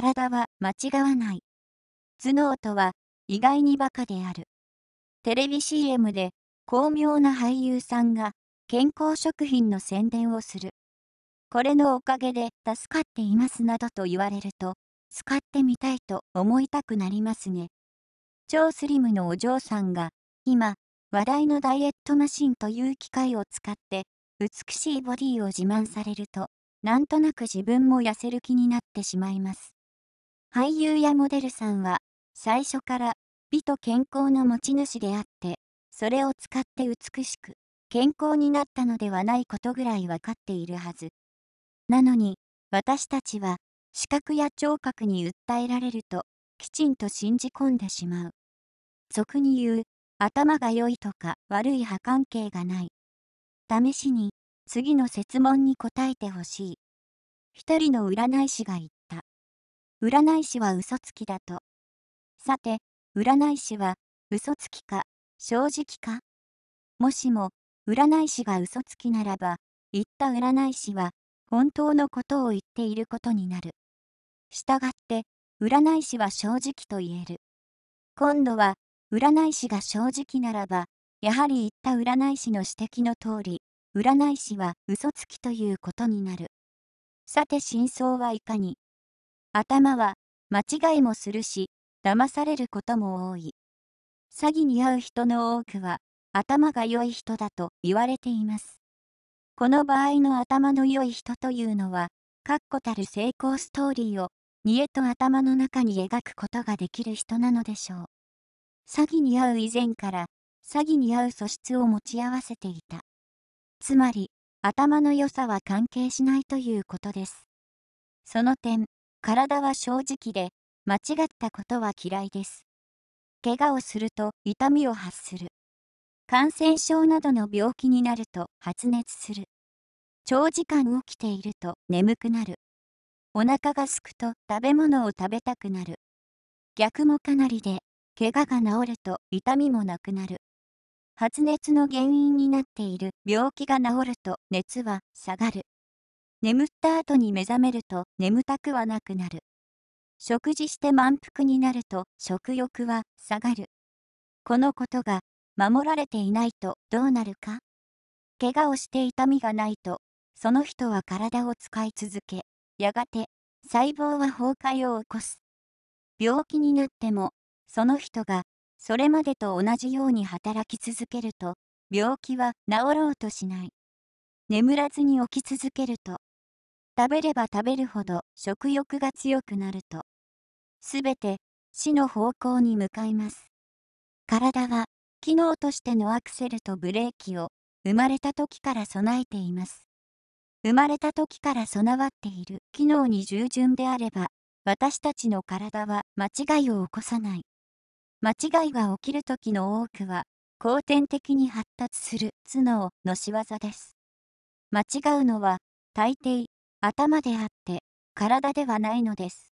体は間違わない。頭脳とは意外にバカである。テレビ CM で巧妙な俳優さんが健康食品の宣伝をする。これのおかげで助かっていますなどと言われると、使ってみたいと思いたくなりますね。超スリムのお嬢さんが、今、話題のダイエットマシンという機械を使って、美しいボディを自慢されると、なんとなく自分も痩せる気になってしまいます。俳優やモデルさんは最初から美と健康の持ち主であってそれを使って美しく健康になったのではないことぐらい分かっているはずなのに私たちは視覚や聴覚に訴えられるときちんと信じ込んでしまう俗に言う頭が良いとか悪い派関係がない試しに次の設問に答えてほしい一人の占い師が言占い師は嘘つきだと。さて、占い師は嘘つきか、正直かもしも、占い師が嘘つきならば、言った占い師は、本当のことを言っていることになる。したがって、占い師は正直と言える。今度は、占い師が正直ならば、やはり言った占い師の指摘の通り、占い師は嘘つきということになる。さて真相はいかに頭は間違いもするし、騙されることも多い。詐欺に遭う人の多くは、頭が良い人だと言われています。この場合の頭の良い人というのは、確固たる成功ストーリーを、煮えと頭の中に描くことができる人なのでしょう。詐欺に遭う以前から、詐欺に遭う素質を持ち合わせていた。つまり、頭の良さは関係しないということです。その点、体は正直で、間違ったことは嫌いです。怪我をすると痛みを発する。感染症などの病気になると発熱する。長時間起きていると眠くなる。お腹がすくと食べ物を食べたくなる。逆もかなりで、怪我が治ると痛みもなくなる。発熱の原因になっている病気が治ると熱は下がる。眠った後に目覚めると眠たくはなくなる。食事して満腹になると食欲は下がる。このことが守られていないとどうなるか怪我をして痛みがないとその人は体を使い続けやがて細胞は崩壊を起こす。病気になってもその人がそれまでと同じように働き続けると病気は治ろうとしない。眠らずに起き続けると食べれば食べるほど食欲が強くなると、すべて死の方向に向かいます。体は、機能としてのアクセルとブレーキを、生まれた時から備えています。生まれた時から備わっている機能に従順であれば、私たちの体は間違いを起こさない。間違いが起きる時の多くは、後天的に発達する頭脳の仕業です。間違うのは、大抵頭であって、体ではないのです。